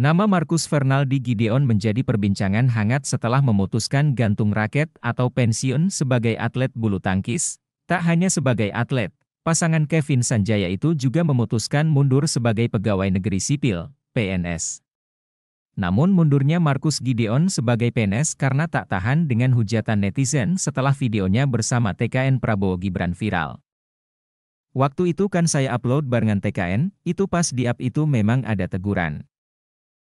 Nama Markus Fernaldi Gideon menjadi perbincangan hangat setelah memutuskan gantung raket atau pensiun sebagai atlet bulu tangkis. Tak hanya sebagai atlet, pasangan Kevin Sanjaya itu juga memutuskan mundur sebagai pegawai negeri sipil, PNS. Namun mundurnya Markus Gideon sebagai PNS karena tak tahan dengan hujatan netizen setelah videonya bersama TKN Prabowo Gibran viral. Waktu itu kan saya upload barengan TKN, itu pas di up itu memang ada teguran.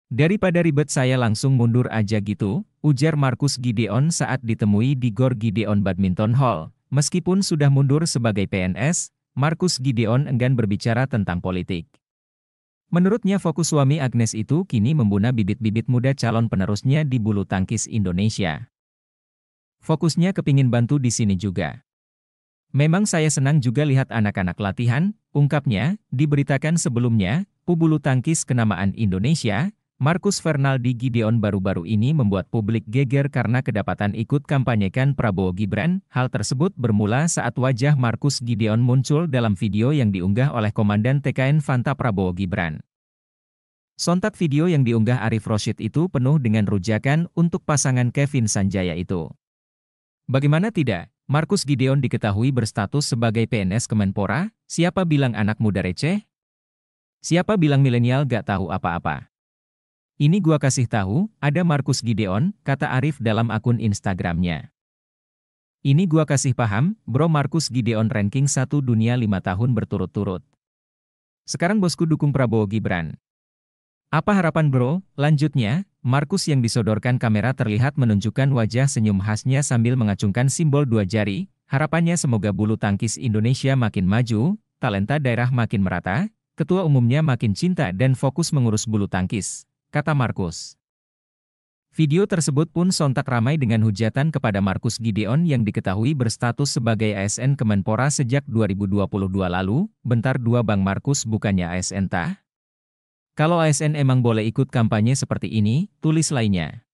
Daripada ribet saya langsung mundur aja gitu, ujar Markus Gideon saat ditemui di Gor Gideon Badminton Hall. Meskipun sudah mundur sebagai PNS, Markus Gideon enggan berbicara tentang politik. Menurutnya fokus suami Agnes itu kini membuna bibit-bibit muda calon penerusnya di bulu tangkis Indonesia. Fokusnya kepingin bantu di sini juga. Memang saya senang juga lihat anak-anak latihan, ungkapnya, diberitakan sebelumnya, pubulu tangkis kenamaan Indonesia, Markus Fernaldi Gideon baru-baru ini membuat publik geger karena kedapatan ikut kampanyekan Prabowo Gibran. Hal tersebut bermula saat wajah Markus Gideon muncul dalam video yang diunggah oleh Komandan TKN Fanta Prabowo Gibran. Sontak video yang diunggah Arif Roshid itu penuh dengan rujakan untuk pasangan Kevin Sanjaya itu. Bagaimana tidak, Markus Gideon diketahui berstatus sebagai PNS Kemenpora, siapa bilang anak muda receh? Siapa bilang milenial gak tahu apa-apa? Ini gua kasih tahu, ada Markus Gideon, kata Arif dalam akun Instagramnya. Ini gua kasih paham, bro Markus Gideon ranking satu dunia lima tahun berturut-turut. Sekarang bosku dukung Prabowo Gibran. Apa harapan bro? Lanjutnya, Markus yang disodorkan kamera terlihat menunjukkan wajah senyum khasnya sambil mengacungkan simbol dua jari, harapannya semoga bulu tangkis Indonesia makin maju, talenta daerah makin merata, ketua umumnya makin cinta dan fokus mengurus bulu tangkis kata Markus. Video tersebut pun sontak ramai dengan hujatan kepada Markus Gideon yang diketahui berstatus sebagai ASN Kemenpora sejak 2022 lalu, bentar dua Bang Markus bukannya ASN tah? Kalau ASN emang boleh ikut kampanye seperti ini, tulis lainnya.